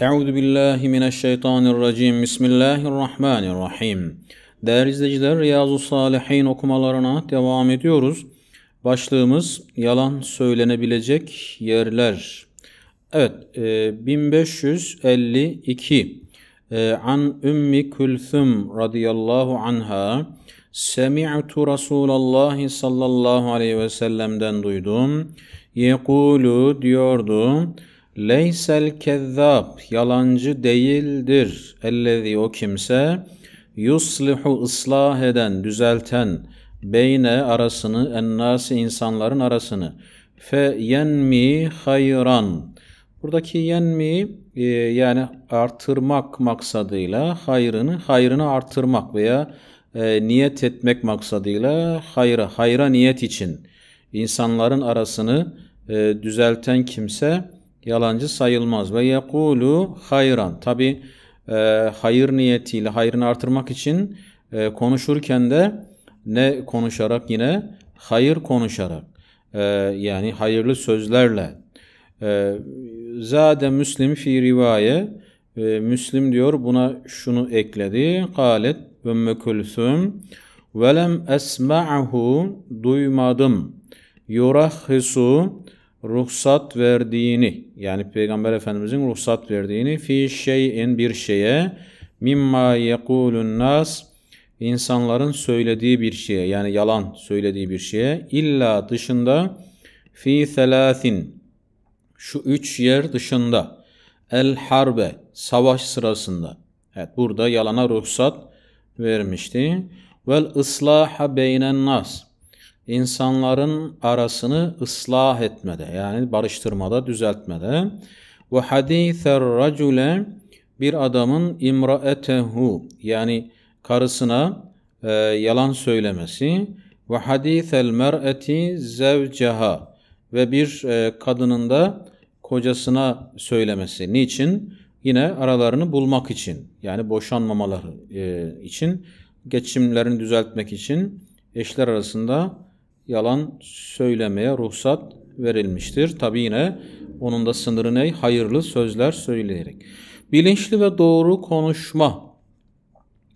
Euzu billahi mineşşeytanirracim. Bismillahirrahmanirrahim. Değerli izleyiciler, Riyazu Salihin okumalarına devam ediyoruz. Başlığımız yalan söylenebilecek yerler. Evet, 1552 e, e, An Ümmi Külsüm radıyallahu anha Semi'tu Rasulullah sallallahu aleyhi ve sellem'den duydum. Yekulu diyordu. Leysel kezzab yalancı değildir. Ellezî o kimse yuslihu ıslah eden, düzelten beyne arasını, ennâsi insanların arasını. Fe yenmi hayran. Buradaki yenmi e, yani artırmak maksadıyla hayrını, hayrını artırmak veya e, niyet etmek maksadıyla hayra, hayra niyet için insanların arasını e, düzelten kimse yalancı sayılmaz. Ve yekulu hayran. Tabi e, hayır niyetiyle hayrını artırmak için e, konuşurken de ne konuşarak yine hayır konuşarak e, yani hayırlı sözlerle e, zade müslim fi rivaye e, müslim diyor buna şunu ekledi kalet ve külsüm velem esma'hu duymadım yurahhisu ruhsat verdiğini yani Peygamber Efendimizin ruhsat verdiğini fi şeyin bir şeye mimma yekulun nas insanların söylediği bir şeye yani yalan söylediği bir şeye illa dışında fi selasin şu üç yer dışında el harbe savaş sırasında evet burada yalana ruhsat vermişti vel ıslaha beynen nas insanların arasını ıslah etmede yani barıştırmada, düzeltmede ve hadîther racule bir adamın imraetehu yani karısına e, yalan söylemesi ve hadîthel mer'eti zevceha ve bir e, kadının da kocasına söylemesi. Niçin? Yine aralarını bulmak için yani boşanmamaları e, için, geçimlerini düzeltmek için eşler arasında yalan söylemeye ruhsat verilmiştir. Tabi yine onun da sınırı ne? Hayırlı sözler söyleyerek. Bilinçli ve doğru konuşma.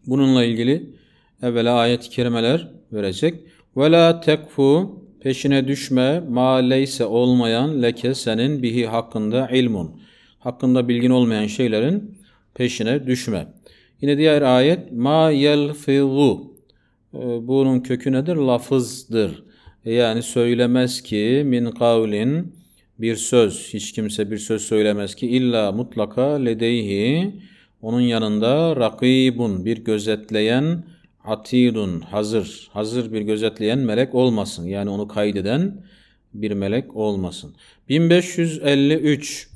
Bununla ilgili evvela ayet-i kerimeler verecek. Ve la tekfu peşine düşme ma leyse olmayan leke senin bihi hakkında ilmun. Hakkında bilgin olmayan şeylerin peşine düşme. Yine diğer ayet ma yelfizu. Ee, bunun kökü nedir? Lafızdır. E yani söylemez ki min kavlin bir söz. Hiç kimse bir söz söylemez ki illa mutlaka ledeyhi onun yanında rakibun bir gözetleyen atidun hazır. Hazır bir gözetleyen melek olmasın. Yani onu kaydeden bir melek olmasın. 1553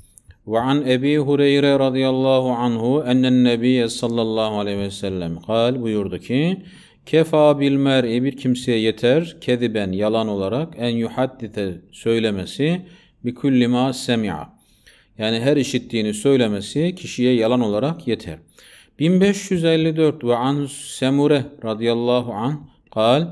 ve an Ebi Hureyre radıyallahu anhu ennen nebiye sallallahu aleyhi ve sellem kal buyurdu ki Kefa bil mer'i bir kimseye yeter. Kediben yalan olarak en yuhaddite söylemesi bi kulli ma semi'a. Yani her işittiğini söylemesi kişiye yalan olarak yeter. 1554 ve an Semure radıyallahu an kal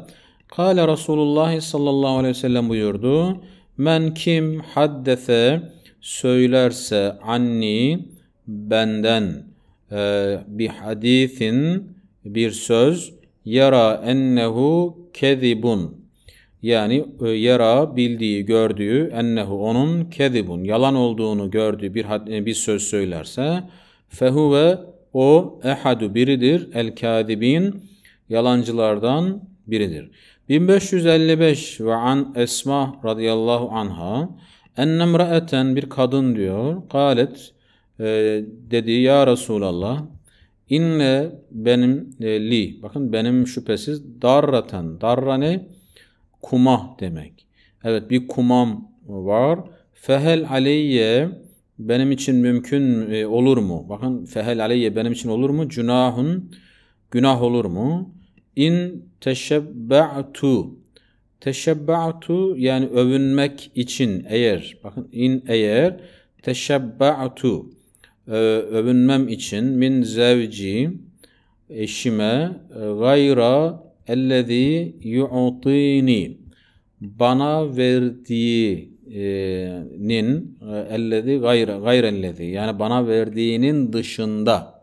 Kale Resulullah sallallahu aleyhi ve sellem buyurdu. Men kim haddese söylerse anni benden e, bir hadisin bir söz yara ennehu kezibun. Yani e, yara bildiği, gördüğü ennehu onun kezibun. Yalan olduğunu gördüğü bir, e, bir söz söylerse fehuve o ehadu biridir el kadibin yalancılardan biridir. 1555 ve an Esma radıyallahu anha ennemraeten bir kadın diyor. Kalet e, dedi ya Resulallah İnne benim e, li. Bakın benim şüphesiz darraten. Darra ne? Kuma demek. Evet bir kumam var. Fehel aleyye benim için mümkün e, olur mu? Bakın fehel aleyye benim için olur mu? Cunahun günah olur mu? İn teşebba'tu Teşebba'tu yani övünmek için eğer bakın in eğer teşebba'tu e, övünmem için min zevci eşime e, gayra ellezî yu'tini bana verdiğinin e, ellezî gayra gayrellezî yani bana verdiğinin dışında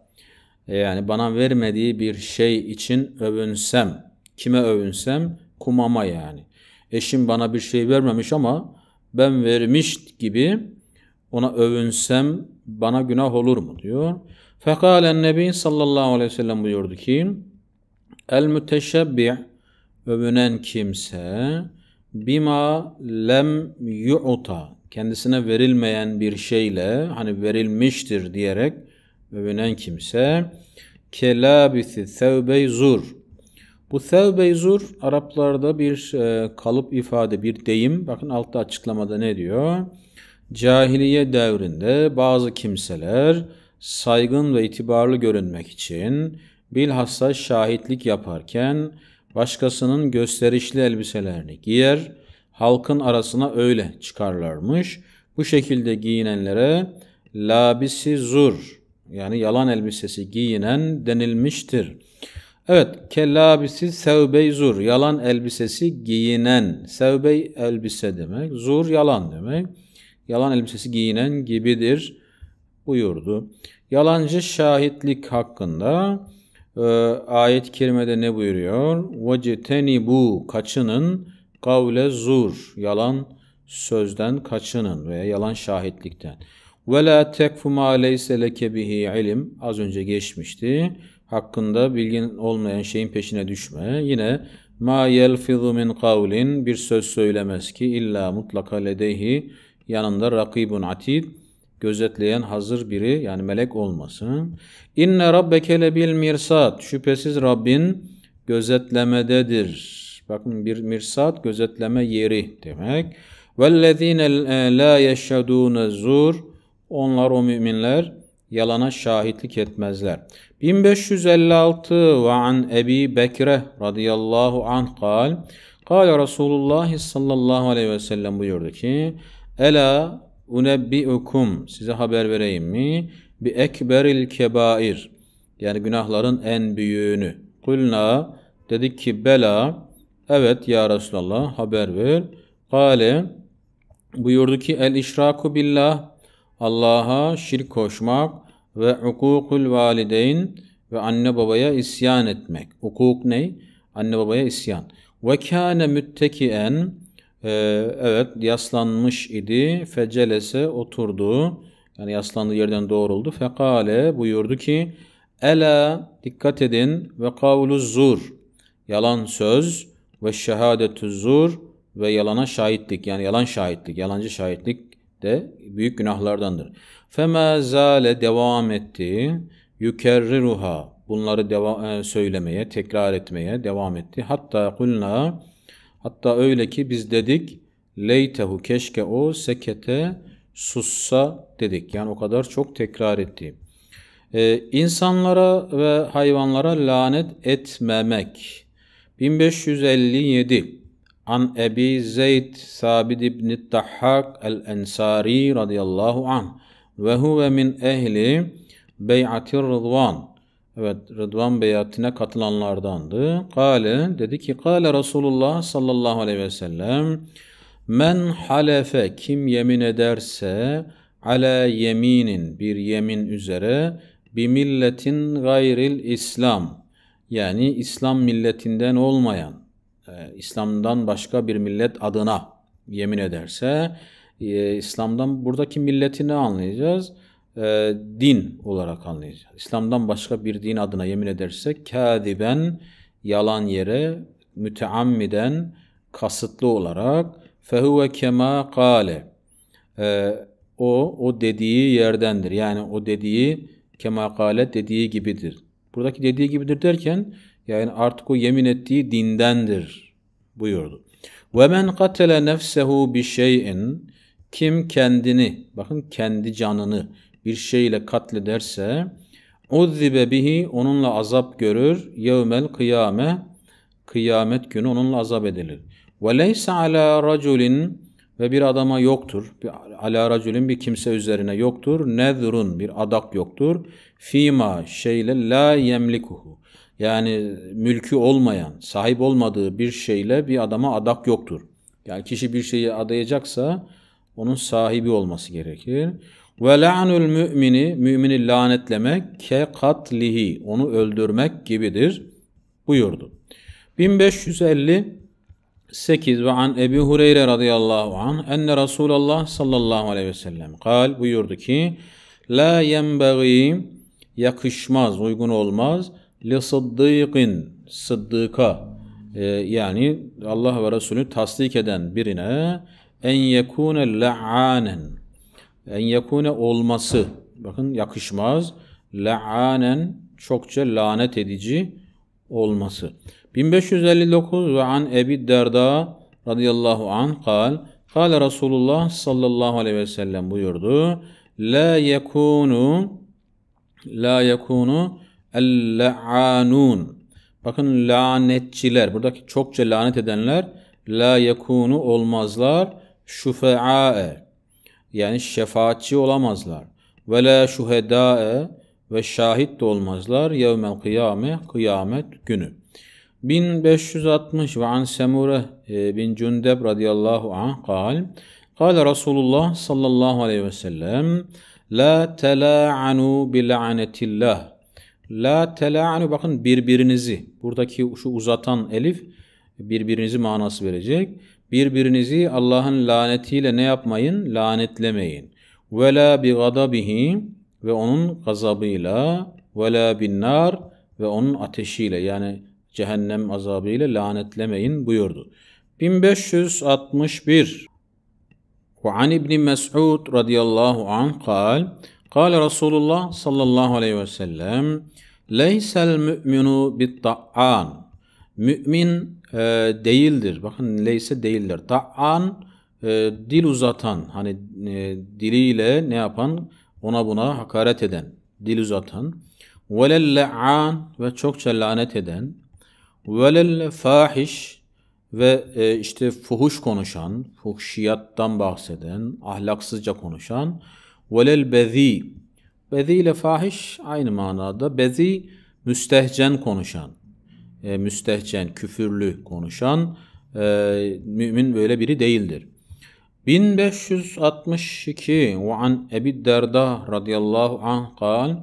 e, yani bana vermediği bir şey için övünsem kime övünsem kumama yani eşim bana bir şey vermemiş ama ben vermiş gibi ona övünsem bana günah olur mu diyor. Fekalen Nebi sallallahu aleyhi ve sellem buyurdu ki El müteşebbi övünen kimse bima lem yu'ta kendisine verilmeyen bir şeyle hani verilmiştir diyerek övünen kimse kelabisi sevbey zur bu sevbey zur Araplarda bir e, kalıp ifade bir deyim bakın altta açıklamada ne diyor Cahiliye devrinde bazı kimseler saygın ve itibarlı görünmek için bilhassa şahitlik yaparken başkasının gösterişli elbiselerini giyer, halkın arasına öyle çıkarlarmış. Bu şekilde giyinenlere labisi zur yani yalan elbisesi giyinen denilmiştir. Evet, kellabisi sevbey zur yalan elbisesi giyinen. Sevbey elbise demek, zur yalan demek yalan elbisesi giyinen gibidir buyurdu. Yalancı şahitlik hakkında e, ayet-i kerimede ne buyuruyor? bu kaçının kavle zur yalan sözden kaçının veya yalan şahitlikten. Ve la tekfu ma leyse leke bihi ilim az önce geçmişti. Hakkında bilgin olmayan şeyin peşine düşme. Yine ma yelfizu min kavlin bir söz söylemez ki illa mutlaka ledehi yanında rakibun atid gözetleyen hazır biri yani melek olmasın. İnne rabbeke lebil mirsat şüphesiz Rabbin gözetlemededir. Bakın bir mirsat gözetleme yeri demek. Vellezine la yeşhedûne zur onlar o müminler yalana şahitlik etmezler. 1556 ve an Ebi Bekre radıyallahu anh kal. Kale Resulullah sallallahu aleyhi ve sellem buyurdu ki Ela unebbiukum size haber vereyim mi? Bi ekberil kebair yani günahların en büyüğünü. Kulna dedik ki bela evet ya Resulallah haber ver. Kale buyurdu ki el işraku billah Allah'a şirk koşmak ve hukukul valideyn ve anne babaya isyan etmek. Hukuk ne? Anne babaya isyan. Ve kâne müttekien ee, evet yaslanmış idi. Fecelese oturdu. Yani yaslandığı yerden doğruldu. Fekale buyurdu ki Ela dikkat edin ve kavlu zur yalan söz ve şehadetü zur ve yalana şahitlik yani yalan şahitlik yalancı şahitlik de büyük günahlardandır. Fema zale devam etti yukerriruha bunları deva- e, söylemeye tekrar etmeye devam etti. Hatta kulna Hatta öyle ki biz dedik leytehu keşke o sekete sussa dedik. Yani o kadar çok tekrar etti. Ee, insanlara ve hayvanlara lanet etmemek. 1557 An Ebi Zeyd Sabit İbni Tahhak El-Ensari radıyallahu anh ve huve min ehli bey'atir rıdvan Evet Rıdvan beyatine katılanlardandı. Kale dedi ki Kale Resulullah sallallahu aleyhi ve sellem Men halefe kim yemin ederse ala yeminin bir yemin üzere bir milletin gayril İslam yani İslam milletinden olmayan e, İslam'dan başka bir millet adına yemin ederse e, İslam'dan buradaki milleti ne anlayacağız? e, din olarak anlayacağız. İslam'dan başka bir din adına yemin edersek kâdiben yalan yere müteammiden kasıtlı olarak fehuve kema kale e, o o dediği yerdendir. Yani o dediği kema kale dediği gibidir. Buradaki dediği gibidir derken yani artık o yemin ettiği dindendir buyurdu. Ve men katele nefsehu bi şeyin kim kendini bakın kendi canını bir şeyle katlederse uzzibe bihi onunla azap görür yevmel kıyame kıyamet günü onunla azap edilir. Ve leysa ala raculin ve bir adama yoktur. Bir, ala raculin bir kimse üzerine yoktur. nezrun bir adak yoktur. Fima şeyle la yemlikuhu. Yani mülkü olmayan, sahip olmadığı bir şeyle bir adama adak yoktur. Yani kişi bir şeyi adayacaksa onun sahibi olması gerekir. Ve la'nul mümini, mümini lanetlemek ke katlihi, onu öldürmek gibidir buyurdu. 1558 ve an Ebi Hureyre radıyallahu an enne Resulallah sallallahu aleyhi ve sellem kal buyurdu ki La yenbeği yakışmaz, uygun olmaz li sıddıkın, sıddıka e, yani Allah ve Resulü tasdik eden birine en yekune la'anen en yekune olması. Bakın yakışmaz. La'anen çokça lanet edici olması. 1559 ve an Ebi Derda radıyallahu an kal kal Resulullah sallallahu aleyhi ve sellem buyurdu. La yekunu la yekunu el-la'anun. Bakın lanetçiler buradaki çokça lanet edenler la yekunu olmazlar şufa'e yani şefaatçi olamazlar. Ve la şuhedâe ve şahit de olmazlar yevmel kıyame kıyamet günü. 1560 ve an Semure e, bin Cündeb radıyallahu anh kal kal Resulullah sallallahu aleyhi ve sellem la tela'anu bi la'netillah la tela'anu bakın birbirinizi buradaki şu uzatan elif birbirinizi manası verecek Birbirinizi Allah'ın lanetiyle ne yapmayın? Lanetlemeyin. Ve la bi gadabihi ve onun gazabıyla ve la bin nar ve onun ateşiyle yani cehennem azabıyla lanetlemeyin buyurdu. 1561 Ve an İbni Mes'ud radıyallahu anh kal Kale Resulullah sallallahu aleyhi ve sellem Leysel mü'minu bit ta'an Mü'min e, değildir. Bakın leyse değildir. Ta'an e, dil uzatan hani e, diliyle ne yapan ona buna hakaret eden dil uzatan velelle'an ve çokça lanet eden velel fahiş ve e, işte fuhuş konuşan, fuhşiyattan bahseden, ahlaksızca konuşan velel bezi bezi ile fahiş aynı manada bezi müstehcen konuşan e, müstehcen, küfürlü konuşan e, mümin böyle biri değildir. 1562 ve an Ebi Derda radıyallahu anh kal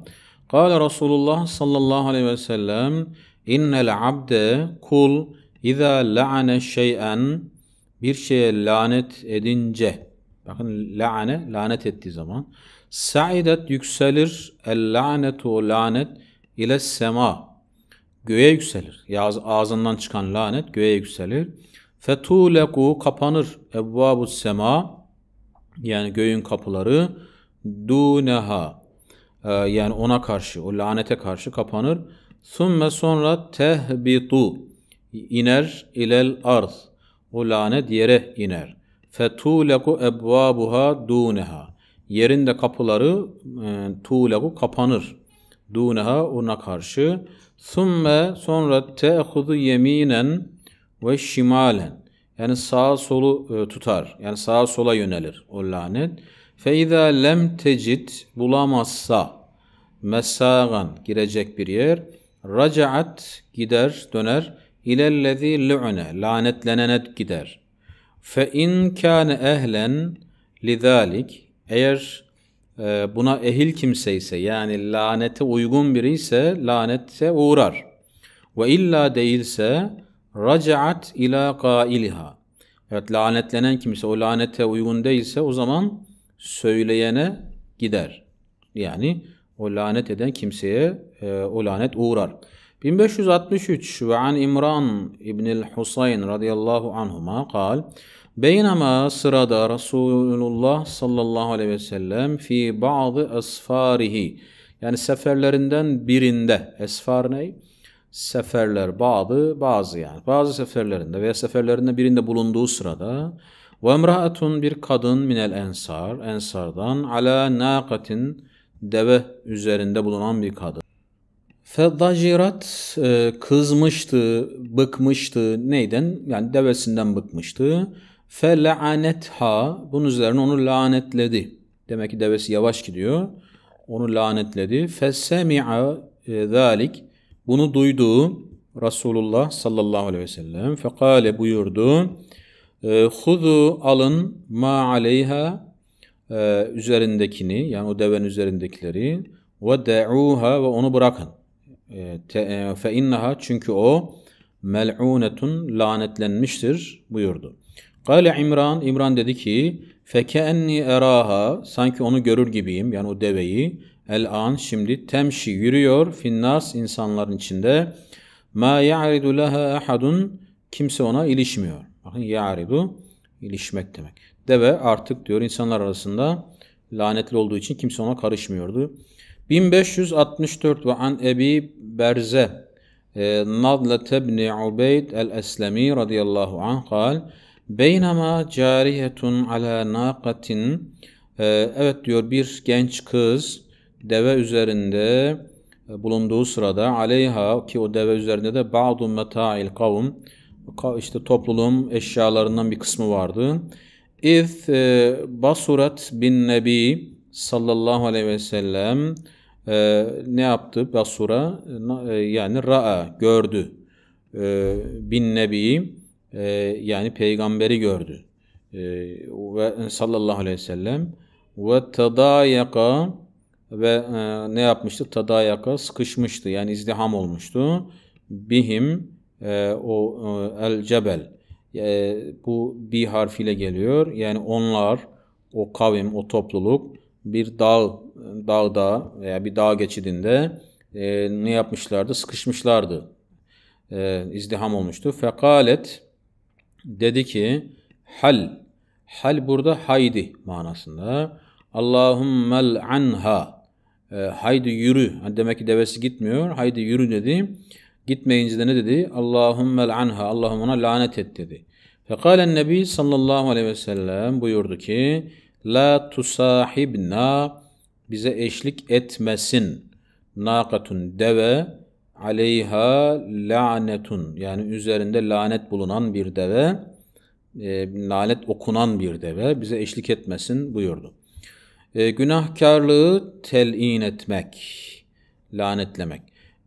Kale Resulullah sallallahu aleyhi ve sellem İnnel abde kul İza la'ane şey'en bir şeye lanet edince bakın la'ane lanet ettiği zaman sa'idet yükselir el la'netu lanet ile sema göğe yükselir. Ağzından çıkan lanet göğe yükselir. Fetuleku kapanır. Ebvabu sema yani göğün kapıları duneha ee, yani ona karşı o lanete karşı kapanır. Sümme sonra tehbitu iner ilel arz. O lanet yere iner. Fetuleku ebvabuha duneha. Yerin de kapıları e, tuleku kapanır. Duneha ona karşı Summe sonra te'hudu yeminen ve şimalen. Yani sağa solu e, tutar. Yani sağa sola yönelir o lanet. Fe izâ lem tecit bulamazsa mesâgan girecek bir yer. Racaat gider döner. İlellezî lü'ne lanetlenene gider. Fe in kâne ehlen lidâlik eğer ee, buna ehil kimse ise yani lanete uygun biri ise lanete uğrar. Ve illa değilse racaat ila kailha. Evet lanetlenen kimse o lanete uygun değilse o zaman söyleyene gider. Yani o lanet eden kimseye e, o lanet uğrar. 1563 ve an İmran İbnül Husayn radıyallahu anhuma kal Beynama sırada Resulullah sallallahu aleyhi ve sellem fi ba'dı esfarihi yani seferlerinden birinde esfar ne? Seferler bazı bazı yani bazı seferlerinde veya seferlerinde birinde bulunduğu sırada ve emraatun bir kadın minel ensar ensardan ala naqatin deve üzerinde bulunan bir kadın. Fedajirat e, kızmıştı, bıkmıştı. Neyden? Yani devesinden bıkmıştı. Fele'anetha bunun üzerine onu lanetledi. Demek ki devesi yavaş gidiyor. Onu lanetledi. Fesemi'a e, zalik bunu duydu Resulullah sallallahu aleyhi ve sellem. Fekale buyurdu. E, Hudu alın ma aleyha e, üzerindekini yani o devenin üzerindekileri ve de'uha ve onu bırakın. Fe çünkü o mel'unetun lanetlenmiştir buyurdu. Kale İmran, İmran dedi ki fekeenni eraha sanki onu görür gibiyim yani o deveyi el an şimdi temşi yürüyor finnas insanların içinde ma ya'ridu laha ahadun kimse ona ilişmiyor. Bakın ya'ridu ilişmek demek. Deve artık diyor insanlar arasında lanetli olduğu için kimse ona karışmıyordu. 1564 ve an Ebi Berze e, Nadlet ibn Ubeyd el-Eslemi radıyallahu anh kal Beynama cariyetun ala naqatin e, Evet diyor bir genç kız deve üzerinde e, bulunduğu sırada aleyha ki o deve üzerinde de ba'du meta'il kavm işte topluluğun eşyalarından bir kısmı vardı. İz e, basurat bin nebi sallallahu aleyhi ve sellem ne yaptı? Basura yani ra'a gördü. bin nebi ee, yani peygamberi gördü. Ee, ve e, sallallahu aleyhi ve sellem ve tadayaka ve e, ne yapmıştı? Tadayaka sıkışmıştı. Yani izdiham olmuştu. Bihim e, o e, el cebel e, bu bir harfiyle geliyor. Yani onlar o kavim, o topluluk bir dağ dağda veya bir dağ geçidinde e, ne yapmışlardı? Sıkışmışlardı. E, izdiham olmuştu. Fekalet Dedi ki hal hal burada haydi manasında. Allahümmel anha e, haydi yürü. Hani demek ki devesi gitmiyor. Haydi yürü dedi. Gitmeyince de ne dedi? Allahümmel anha. Allah'ım ona lanet et dedi. Fekalen Nebi sallallahu aleyhi ve sellem buyurdu ki La tusahibna bize eşlik etmesin. Nakatun deve aleyha lanetun yani üzerinde lanet bulunan bir deve, e, lanet okunan bir deve bize eşlik etmesin buyurdu. E, günahkarlığı telin etmek, lanetlemek.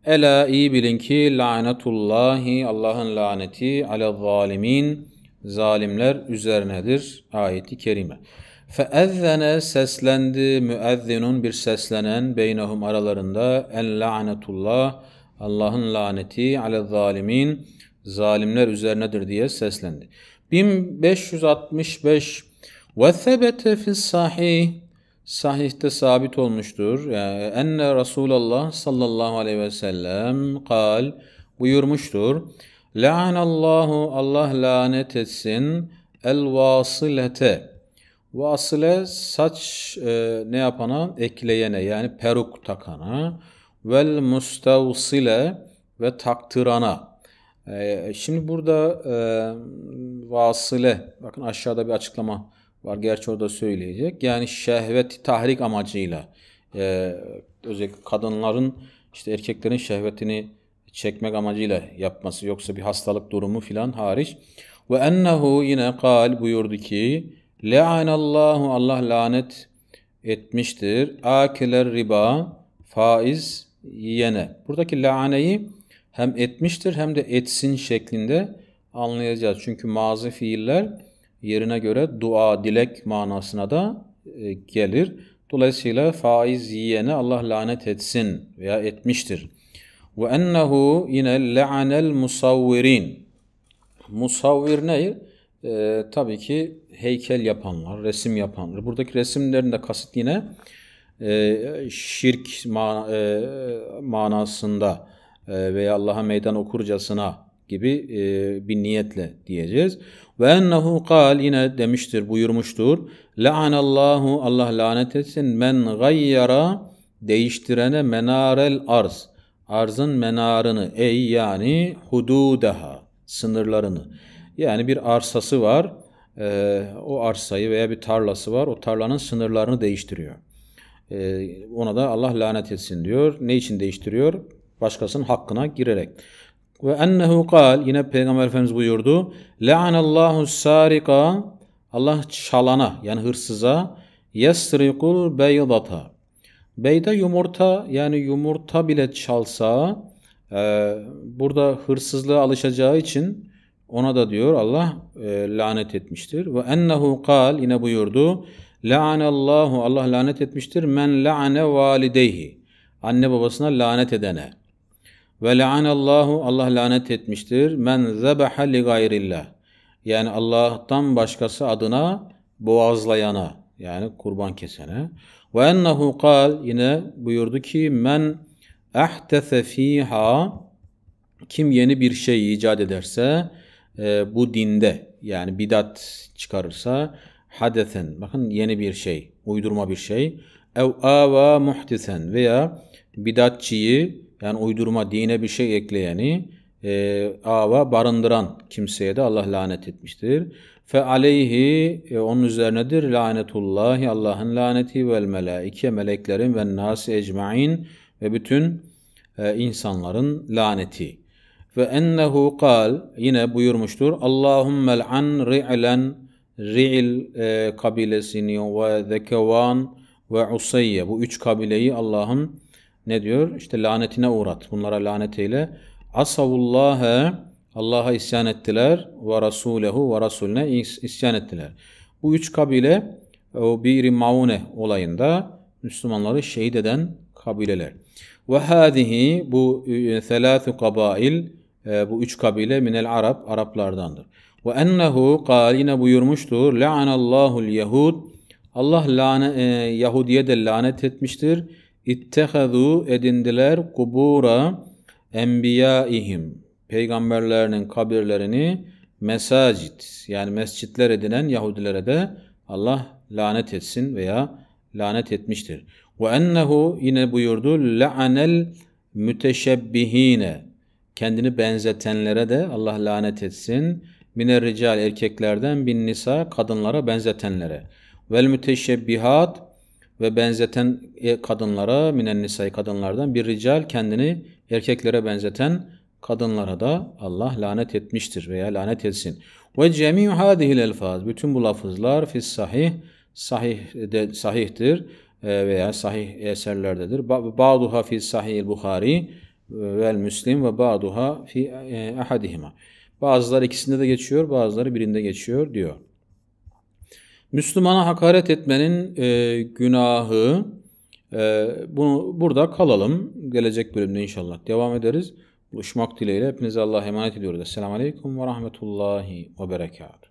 Ela iyi bilin ki lanetullahi Allah'ın laneti ale zalimin zalimler üzerinedir ayeti kerime. Feezzene seslendi müezzinun bir seslenen beynahum aralarında en lanetullah Allah'ın laneti ale zalimin zalimler üzerinedir diye seslendi. 1565 ve sebete fis sahih sahihte sabit olmuştur. Yani, enne Resulallah sallallahu aleyhi ve sellem kal buyurmuştur. Allahu, Allah lanet etsin el vasilete. Vasile saç e, ne yapana ekleyene yani peruk takana vel mustavsile ve taktırana. Ee, şimdi burada e, vasile, bakın aşağıda bir açıklama var. Gerçi orada söyleyecek. Yani şehveti tahrik amacıyla e, özellikle kadınların işte erkeklerin şehvetini çekmek amacıyla yapması yoksa bir hastalık durumu filan hariç. Ve ennehu yine kal buyurdu ki Le'anallahu Allah lanet etmiştir. Akiler riba faiz yiyene. Buradaki la'aneyi hem etmiştir hem de etsin şeklinde anlayacağız. Çünkü mazi fiiller yerine göre dua, dilek manasına da e, gelir. Dolayısıyla faiz yiyene Allah lanet etsin veya etmiştir. Ve ennehu yine la'anel musavvirin. Musavvir ne? Ee, tabii ki heykel yapanlar, resim yapanlar. Buradaki resimlerin de kasıt yine e, şirk e, manasında e, veya Allah'a meydan okurcasına gibi bir niyetle diyeceğiz. Ve ennehu kal yine demiştir, buyurmuştur. La'anallahu Allah lanet etsin men gayyara değiştirene menarel arz. Arzın menarını ey yani hududaha sınırlarını. Yani bir arsası var. o arsayı veya bir tarlası var. O tarlanın sınırlarını değiştiriyor. Ee, ona da Allah lanet etsin diyor. Ne için değiştiriyor? Başkasının hakkına girerek. Ve ennehu kal yine Peygamber Efendimiz buyurdu. Le'anallahu sarika Allah çalana yani hırsıza yesrikul beydata. Beyde yumurta yani yumurta bile çalsa e, burada hırsızlığa alışacağı için ona da diyor Allah e, lanet etmiştir. Ve ennehu kal yine buyurdu. La'anallahu Allah lanet etmiştir. Men la'ane valideyhi. Anne babasına lanet edene. Ve la'anallahu Allah lanet etmiştir. Men zebaha li gayrillah. Yani Allah'tan başkası adına boğazlayana yani kurban kesene. Ve ennehu kal yine buyurdu ki men ehtese fiha kim yeni bir şey icat ederse e, bu dinde yani bidat çıkarırsa hadesen bakın yeni bir şey, uydurma bir şey. Ev ava muhtesen veya bidatçıyı yani uydurma dine bir şey ekleyeni e, ava barındıran kimseye de Allah lanet etmiştir. Fe aleyhi e, onun üzerinedir lanetullahi Allah'ın laneti vel melaike meleklerin ve nasi ecmain ve bütün e, insanların laneti. Ve ennehu kal yine buyurmuştur Allahümme l'an ri'len Ri'il e, kabilesini ve Zekevan ve Usayye bu üç kabileyi Allah'ın ne diyor? İşte lanetine uğrat. Bunlara lanet eyle. Asavullâhe Allah'a isyan ettiler ve Rasulehu ve Rasulüne isyan ettiler. Bu üç kabile o bir maune olayında Müslümanları şehit eden kabileler. Ve hadihi bu selâthü e, kabail e, bu üç kabile minel Arap Araplardandır. Ve ennehu kal yine buyurmuştur. Le'anallahu'l Yahud. Allah lane, e, Yahudiye de lanet etmiştir. İttehazu edindiler kubura enbiyaihim. Peygamberlerinin kabirlerini mesacit yani mescitler edinen Yahudilere de Allah lanet etsin veya lanet etmiştir. Ve ennehu yine buyurdu la'anel müteşebbihine kendini benzetenlere de Allah lanet etsin miner rical erkeklerden bin nisa kadınlara benzetenlere vel müteşebbihat ve benzeten e, kadınlara minen nisa'yı kadınlardan bir rical kendini erkeklere benzeten kadınlara da Allah lanet etmiştir veya lanet etsin. Ve cemi'u hadihil elfaz bütün bu lafızlar fis sahih sahih de, sahihtir e, veya sahih eserlerdedir. Ba'duha fi sahih Buhari e, vel Müslim ve ba'duha fi ahadihima. Bazıları ikisinde de geçiyor, bazıları birinde geçiyor diyor. Müslümana hakaret etmenin e, günahı, e, bunu burada kalalım. Gelecek bölümde inşallah devam ederiz. Buluşmak dileğiyle hepinize Allah'a emanet ediyoruz. Esselamu Aleyküm ve Rahmetullahi ve Berekatuhu.